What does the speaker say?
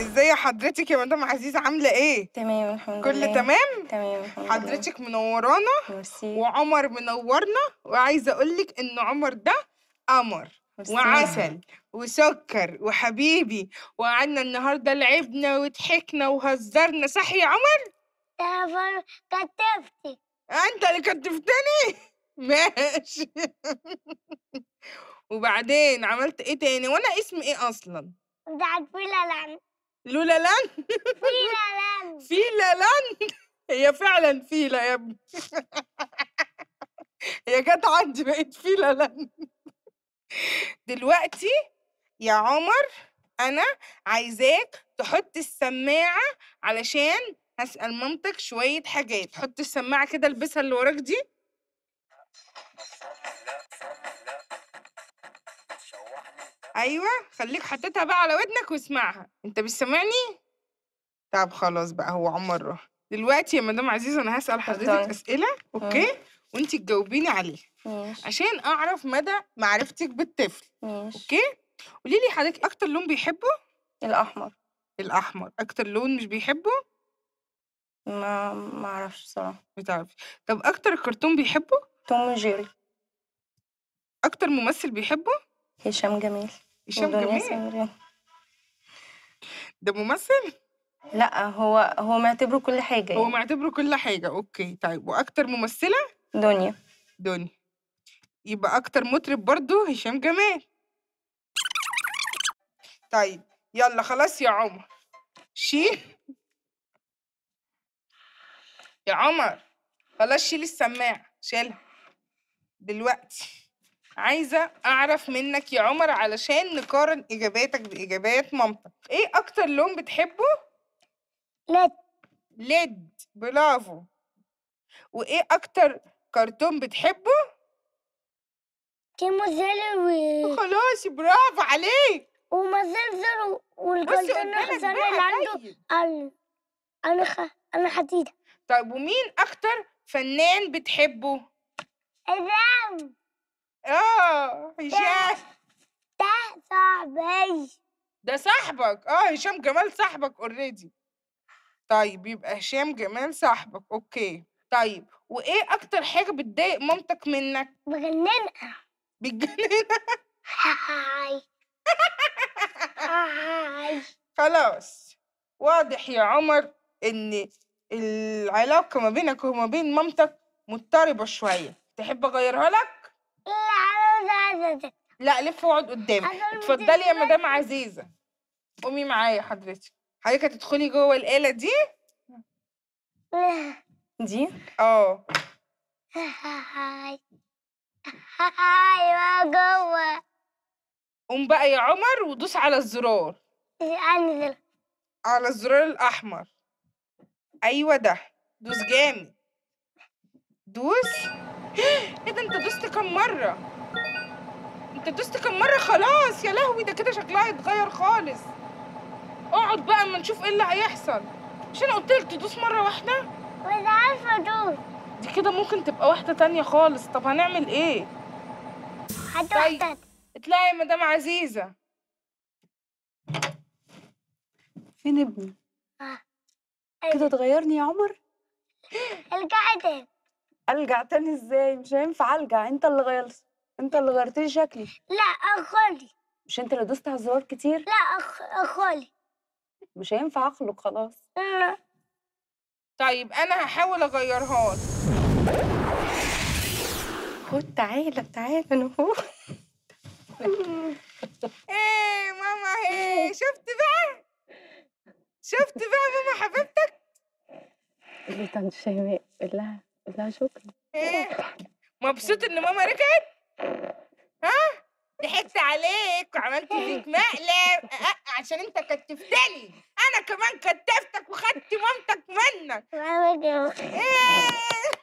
ازاي حضرتك يا مدام عزيزه عامله ايه تمام الحمد لله كل تمام تمام الحمد لله حضرتك منورانا وعمر منورنا وعايزه اقول لك ان عمر ده قمر وعسل وسكر وحبيبي وقعدنا النهارده لعبنا وضحكنا وهزرنا صح يا عمر كتفتي انت اللي كتفتني ماشي وبعدين عملت إيه تاني وأنا اسمي إيه أصلًا؟ بتاعت فيلا لولا لاند؟ فيلا لاند فيلا لاند هي فعلا فيلا يا ابني هي جت عندي بقت فيلا لاند دلوقتي يا عمر انا عايزاك تحط السماعه علشان هسأل مامتك شويه حاجات حط السماعه كده البسها اللي وراك دي ايوه خليك حطيتها بقى على ودنك واسمعها انت مش سامعني طب خلاص بقى هو عمر راح دلوقتي يا مدام عزيزه انا هسال حضرتك اسئله اوكي وانت تجاوبيني عليها عشان اعرف مدى معرفتك بالطفل اوكي قولي لي حضرتك اكتر لون بيحبه الاحمر الاحمر اكتر لون مش بيحبه ما ما اعرفش صراحه بتعرفي طب اكتر كرتون بيحبه توم وجيري اكتر ممثل بيحبه هشام جميل هشام جمال ده ممثل؟ لا هو هو معتبره كل حاجه هو يعني. معتبره كل حاجه اوكي طيب واكتر ممثله دنيا دنيا يبقى اكتر مطرب برضو هشام جمال طيب يلا خلاص يا عمر شيل يا عمر خلاص شيل السماعه شيلها دلوقتي عايزه اعرف منك يا عمر علشان نقارن اجاباتك باجابات مامتك ايه اكتر لون بتحبه ليد ليد برافو وايه اكتر كرتون بتحبه كيمو خلاص برافو عليك ومازال والكرتون الحصان اللي عنده انا طيب. انا خ... انا حديده طيب ومين اكتر فنان بتحبه؟ الرام هشام ده صاحبي ده صاحبك اه هشام جمال صاحبك اوريدي طيب يبقى هشام جمال صاحبك اوكي طيب وايه اكتر حاجه بتضايق مامتك منك بجننها بتجننها هاي هاي خلاص واضح يا عمر ان العلاقه ما بينك وما بين مامتك مضطربه شويه تحب اغيرها لك لا لف واقعد قدامي اتفضلي يا مدام عزيزه قومي معايا حضرتك حضرتك هتدخلي جوه الاله دي دي اه ايوه جوه قوم بقى يا عمر ودوس على الزرار انزل على الزرار الاحمر ايوه ده دوس جامد دوس ايه ده انت دوست كام مره انت دوست كام مره خلاص يا لهوي ده كده شكلها اتغير خالص اقعد بقى اما نشوف ايه اللي هيحصل مش انا قلت لك تدوس مره واحده ولا عارفه ادوس دي كده ممكن تبقى واحده تانية خالص طب هنعمل ايه هتوحدك طيب، اطلعي يا مدام عزيزه فين ابني آه. كده أيوة. تغيرني يا عمر رجعت الجع تاني ازاي مش هينفع الجع انت اللي غيرت انت اللي غيرت لي شكلي لا اخلي مش انت اللي دوست على الزرار كتير لا أخ... اخلي مش هينفع اخلق خلاص لا طيب انا هحاول اغيرها لك خد تعالى تعالى انا هو ايه ماما ايه شفت بقى شفت بقى ماما حبيبتك اللي طنش شيماء قول لها لا شكرا ايه مبسوط ان ماما رجعت ها ضحكت عليك وعملت فيك مقلب عشان انت كتفتني انا كمان كتفتك وخدت مامتك منك ايه